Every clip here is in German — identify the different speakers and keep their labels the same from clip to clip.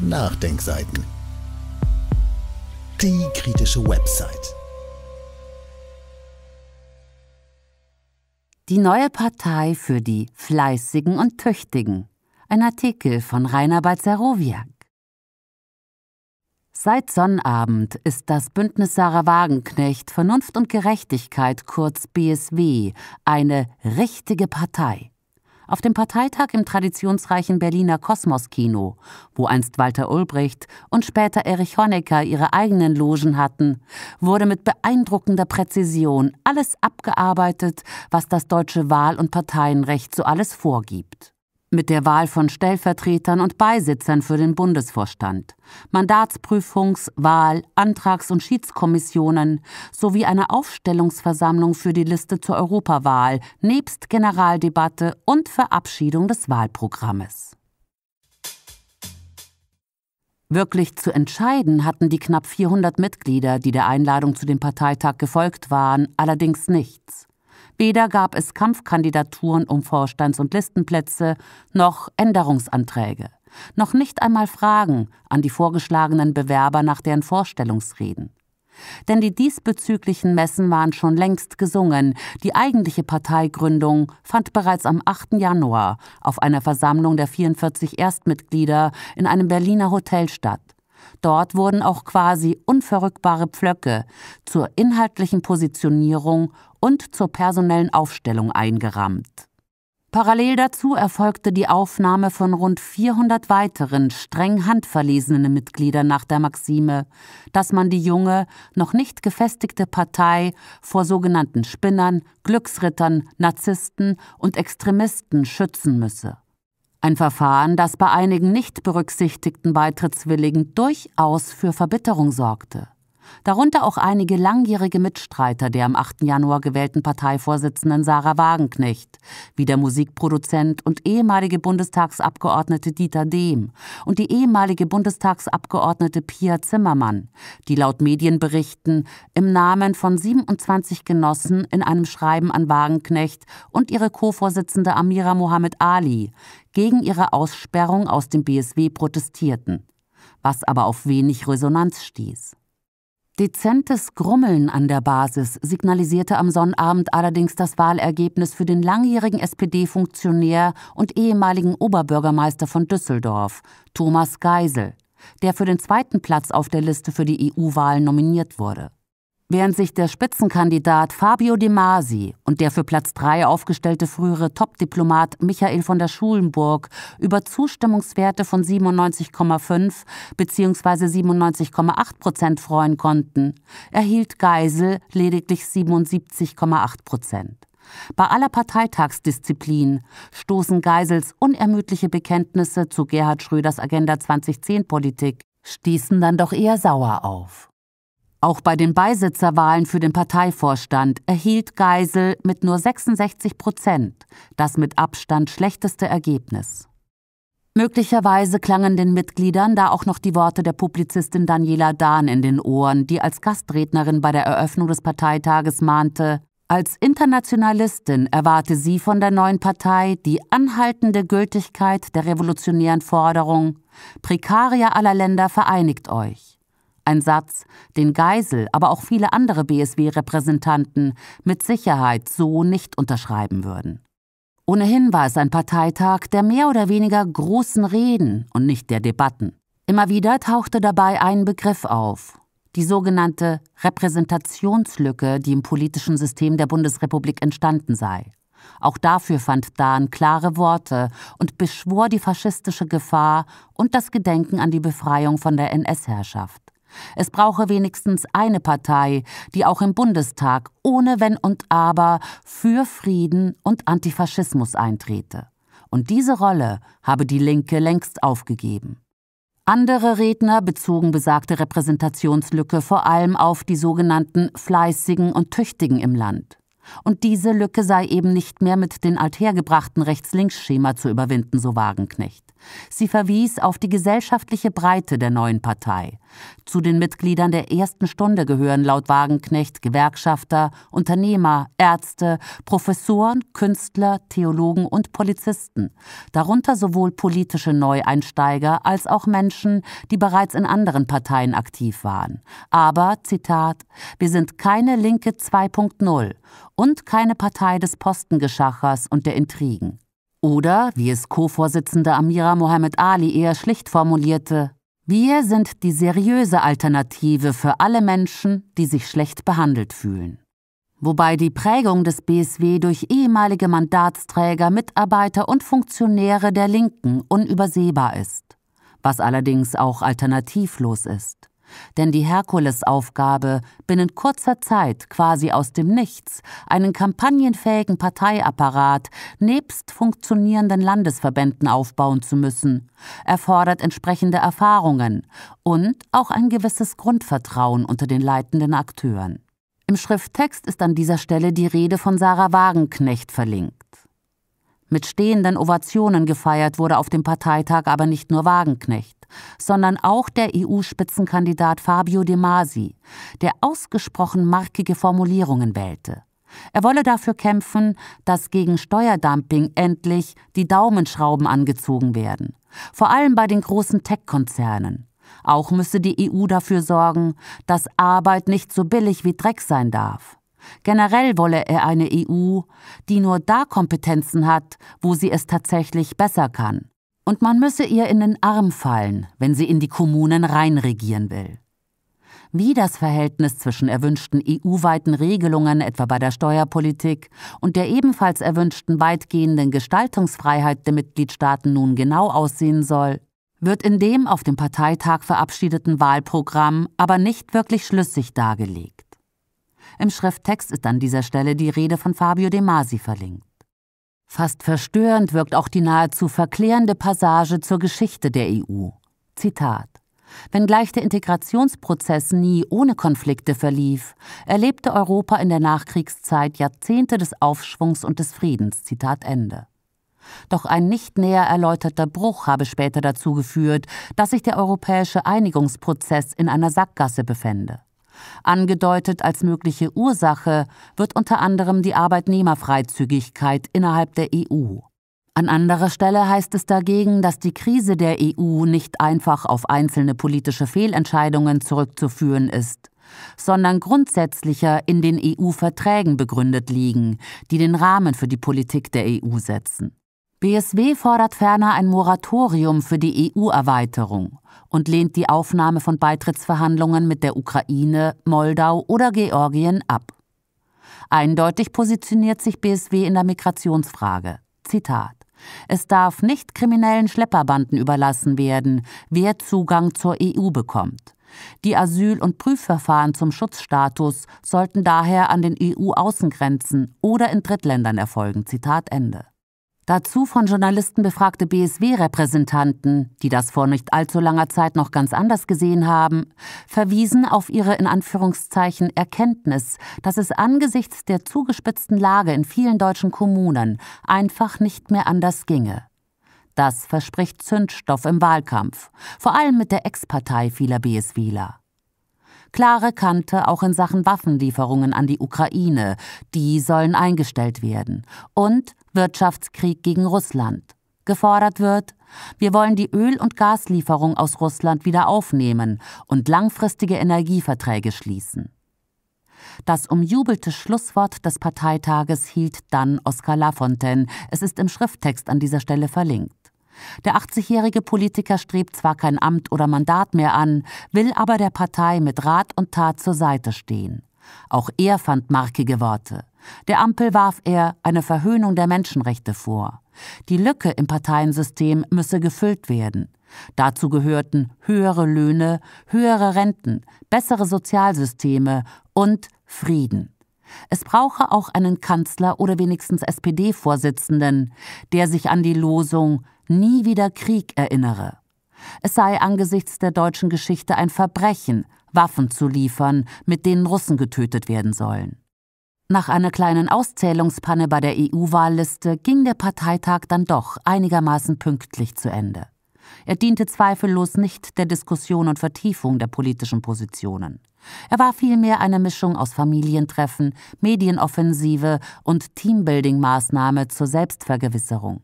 Speaker 1: Nachdenkseiten. Die kritische Website. Die neue Partei für die Fleißigen und Tüchtigen. Ein Artikel von Rainer Balzerowiak. Seit Sonnabend ist das Bündnis Sarah Wagenknecht Vernunft und Gerechtigkeit kurz BSW eine richtige Partei. Auf dem Parteitag im traditionsreichen Berliner Kosmos-Kino, wo einst Walter Ulbricht und später Erich Honecker ihre eigenen Logen hatten, wurde mit beeindruckender Präzision alles abgearbeitet, was das deutsche Wahl- und Parteienrecht so alles vorgibt mit der Wahl von Stellvertretern und Beisitzern für den Bundesvorstand, Mandatsprüfungs-, Wahl-, Antrags- und Schiedskommissionen sowie einer Aufstellungsversammlung für die Liste zur Europawahl nebst Generaldebatte und Verabschiedung des Wahlprogrammes. Wirklich zu entscheiden hatten die knapp 400 Mitglieder, die der Einladung zu dem Parteitag gefolgt waren, allerdings nichts. Weder gab es Kampfkandidaturen um Vorstands- und Listenplätze noch Änderungsanträge, noch nicht einmal Fragen an die vorgeschlagenen Bewerber nach deren Vorstellungsreden. Denn die diesbezüglichen Messen waren schon längst gesungen, die eigentliche Parteigründung fand bereits am 8. Januar auf einer Versammlung der 44 Erstmitglieder in einem Berliner Hotel statt Dort wurden auch quasi unverrückbare Pflöcke zur inhaltlichen Positionierung und zur personellen Aufstellung eingerammt. Parallel dazu erfolgte die Aufnahme von rund 400 weiteren streng handverlesenen Mitgliedern nach der Maxime, dass man die junge, noch nicht gefestigte Partei vor sogenannten Spinnern, Glücksrittern, Narzissten und Extremisten schützen müsse. Ein Verfahren, das bei einigen nicht berücksichtigten Beitrittswilligen durchaus für Verbitterung sorgte darunter auch einige langjährige Mitstreiter der am 8. Januar gewählten Parteivorsitzenden Sarah Wagenknecht, wie der Musikproduzent und ehemalige Bundestagsabgeordnete Dieter Dehm und die ehemalige Bundestagsabgeordnete Pia Zimmermann, die laut Medienberichten im Namen von 27 Genossen in einem Schreiben an Wagenknecht und ihre Co-Vorsitzende Amira Mohammed Ali gegen ihre Aussperrung aus dem BSW protestierten, was aber auf wenig Resonanz stieß. Dezentes Grummeln an der Basis signalisierte am Sonnabend allerdings das Wahlergebnis für den langjährigen SPD-Funktionär und ehemaligen Oberbürgermeister von Düsseldorf, Thomas Geisel, der für den zweiten Platz auf der Liste für die EU-Wahlen nominiert wurde. Während sich der Spitzenkandidat Fabio De Masi und der für Platz 3 aufgestellte frühere Top-Diplomat Michael von der Schulenburg über Zustimmungswerte von 97,5 bzw. 97,8 Prozent freuen konnten, erhielt Geisel lediglich 77,8 Prozent. Bei aller Parteitagsdisziplin stoßen Geisels unermüdliche Bekenntnisse zu Gerhard Schröders Agenda 2010-Politik, stießen dann doch eher sauer auf. Auch bei den Beisitzerwahlen für den Parteivorstand erhielt Geisel mit nur 66 Prozent das mit Abstand schlechteste Ergebnis. Möglicherweise klangen den Mitgliedern da auch noch die Worte der Publizistin Daniela Dahn in den Ohren, die als Gastrednerin bei der Eröffnung des Parteitages mahnte, als Internationalistin erwarte sie von der neuen Partei die anhaltende Gültigkeit der revolutionären Forderung Prekarier aller Länder vereinigt euch. Ein Satz, den Geisel, aber auch viele andere BSW-Repräsentanten mit Sicherheit so nicht unterschreiben würden. Ohnehin war es ein Parteitag der mehr oder weniger großen Reden und nicht der Debatten. Immer wieder tauchte dabei ein Begriff auf, die sogenannte Repräsentationslücke, die im politischen System der Bundesrepublik entstanden sei. Auch dafür fand Dahn klare Worte und beschwor die faschistische Gefahr und das Gedenken an die Befreiung von der NS-Herrschaft. Es brauche wenigstens eine Partei, die auch im Bundestag ohne Wenn und Aber für Frieden und Antifaschismus eintrete. Und diese Rolle habe die Linke längst aufgegeben. Andere Redner bezogen besagte Repräsentationslücke vor allem auf die sogenannten Fleißigen und Tüchtigen im Land. Und diese Lücke sei eben nicht mehr mit den althergebrachten Rechts-Links-Schema zu überwinden, so Wagenknecht. Sie verwies auf die gesellschaftliche Breite der neuen Partei, zu den Mitgliedern der ersten Stunde gehören laut Wagenknecht Gewerkschafter, Unternehmer, Ärzte, Professoren, Künstler, Theologen und Polizisten, darunter sowohl politische Neueinsteiger als auch Menschen, die bereits in anderen Parteien aktiv waren. Aber, Zitat, wir sind keine Linke 2.0 und keine Partei des Postengeschachers und der Intrigen. Oder, wie es Co-Vorsitzende Amira Mohammed Ali eher schlicht formulierte, wir sind die seriöse Alternative für alle Menschen, die sich schlecht behandelt fühlen. Wobei die Prägung des BSW durch ehemalige Mandatsträger, Mitarbeiter und Funktionäre der Linken unübersehbar ist, was allerdings auch alternativlos ist denn die Herkulesaufgabe, binnen kurzer Zeit quasi aus dem Nichts einen kampagnenfähigen Parteiapparat nebst funktionierenden Landesverbänden aufbauen zu müssen, erfordert entsprechende Erfahrungen und auch ein gewisses Grundvertrauen unter den leitenden Akteuren. Im Schrifttext ist an dieser Stelle die Rede von Sarah Wagenknecht verlinkt. Mit stehenden Ovationen gefeiert wurde auf dem Parteitag aber nicht nur Wagenknecht sondern auch der EU-Spitzenkandidat Fabio De Masi, der ausgesprochen markige Formulierungen wählte. Er wolle dafür kämpfen, dass gegen Steuerdumping endlich die Daumenschrauben angezogen werden, vor allem bei den großen Tech-Konzernen. Auch müsse die EU dafür sorgen, dass Arbeit nicht so billig wie Dreck sein darf. Generell wolle er eine EU, die nur da Kompetenzen hat, wo sie es tatsächlich besser kann, und man müsse ihr in den Arm fallen, wenn sie in die Kommunen reinregieren will. Wie das Verhältnis zwischen erwünschten EU-weiten Regelungen etwa bei der Steuerpolitik und der ebenfalls erwünschten weitgehenden Gestaltungsfreiheit der Mitgliedstaaten nun genau aussehen soll, wird in dem auf dem Parteitag verabschiedeten Wahlprogramm aber nicht wirklich schlüssig dargelegt. Im Schrifttext ist an dieser Stelle die Rede von Fabio De Masi verlinkt. Fast verstörend wirkt auch die nahezu verklärende Passage zur Geschichte der EU. Zitat. Wenngleich der Integrationsprozess nie ohne Konflikte verlief, erlebte Europa in der Nachkriegszeit Jahrzehnte des Aufschwungs und des Friedens. Zitat Ende. Doch ein nicht näher erläuterter Bruch habe später dazu geführt, dass sich der europäische Einigungsprozess in einer Sackgasse befände. Angedeutet als mögliche Ursache wird unter anderem die Arbeitnehmerfreizügigkeit innerhalb der EU. An anderer Stelle heißt es dagegen, dass die Krise der EU nicht einfach auf einzelne politische Fehlentscheidungen zurückzuführen ist, sondern grundsätzlicher in den EU-Verträgen begründet liegen, die den Rahmen für die Politik der EU setzen. BSW fordert ferner ein Moratorium für die EU-Erweiterung und lehnt die Aufnahme von Beitrittsverhandlungen mit der Ukraine, Moldau oder Georgien ab. Eindeutig positioniert sich BSW in der Migrationsfrage. Zitat. Es darf nicht kriminellen Schlepperbanden überlassen werden, wer Zugang zur EU bekommt. Die Asyl- und Prüfverfahren zum Schutzstatus sollten daher an den EU-Außengrenzen oder in Drittländern erfolgen. Zitat Ende. Dazu von Journalisten befragte BSW-Repräsentanten, die das vor nicht allzu langer Zeit noch ganz anders gesehen haben, verwiesen auf ihre in Anführungszeichen Erkenntnis, dass es angesichts der zugespitzten Lage in vielen deutschen Kommunen einfach nicht mehr anders ginge. Das verspricht Zündstoff im Wahlkampf, vor allem mit der Ex-Partei vieler BSWler klare Kante auch in Sachen Waffenlieferungen an die Ukraine. Die sollen eingestellt werden. Und Wirtschaftskrieg gegen Russland. Gefordert wird, wir wollen die Öl- und Gaslieferung aus Russland wieder aufnehmen und langfristige Energieverträge schließen. Das umjubelte Schlusswort des Parteitages hielt dann Oskar Lafontaine. Es ist im Schrifttext an dieser Stelle verlinkt. Der 80-jährige Politiker strebt zwar kein Amt oder Mandat mehr an, will aber der Partei mit Rat und Tat zur Seite stehen. Auch er fand markige Worte. Der Ampel warf er eine Verhöhnung der Menschenrechte vor. Die Lücke im Parteiensystem müsse gefüllt werden. Dazu gehörten höhere Löhne, höhere Renten, bessere Sozialsysteme und Frieden. Es brauche auch einen Kanzler oder wenigstens SPD-Vorsitzenden, der sich an die Losung Nie wieder Krieg erinnere. Es sei angesichts der deutschen Geschichte ein Verbrechen, Waffen zu liefern, mit denen Russen getötet werden sollen. Nach einer kleinen Auszählungspanne bei der EU-Wahlliste ging der Parteitag dann doch einigermaßen pünktlich zu Ende. Er diente zweifellos nicht der Diskussion und Vertiefung der politischen Positionen. Er war vielmehr eine Mischung aus Familientreffen, Medienoffensive und Teambuilding-Maßnahme zur Selbstvergewisserung.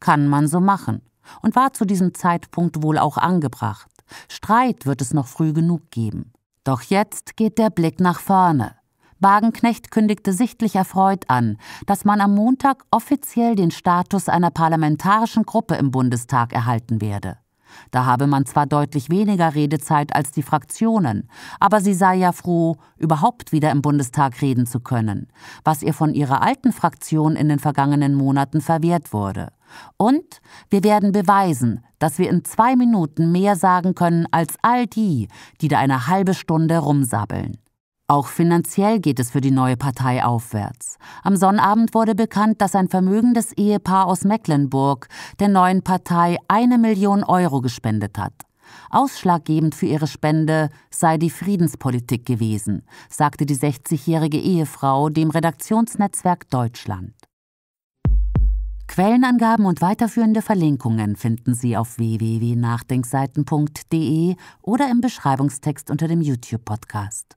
Speaker 1: Kann man so machen und war zu diesem Zeitpunkt wohl auch angebracht. Streit wird es noch früh genug geben. Doch jetzt geht der Blick nach vorne. Wagenknecht kündigte sichtlich erfreut an, dass man am Montag offiziell den Status einer parlamentarischen Gruppe im Bundestag erhalten werde. Da habe man zwar deutlich weniger Redezeit als die Fraktionen, aber sie sei ja froh, überhaupt wieder im Bundestag reden zu können, was ihr von ihrer alten Fraktion in den vergangenen Monaten verwehrt wurde. Und wir werden beweisen, dass wir in zwei Minuten mehr sagen können als all die, die da eine halbe Stunde rumsabbeln. Auch finanziell geht es für die neue Partei aufwärts. Am Sonnabend wurde bekannt, dass ein vermögendes Ehepaar aus Mecklenburg der neuen Partei eine Million Euro gespendet hat. Ausschlaggebend für ihre Spende sei die Friedenspolitik gewesen, sagte die 60-jährige Ehefrau dem Redaktionsnetzwerk Deutschland. Quellenangaben und weiterführende Verlinkungen finden Sie auf www.nachdenkseiten.de oder im Beschreibungstext unter dem YouTube-Podcast.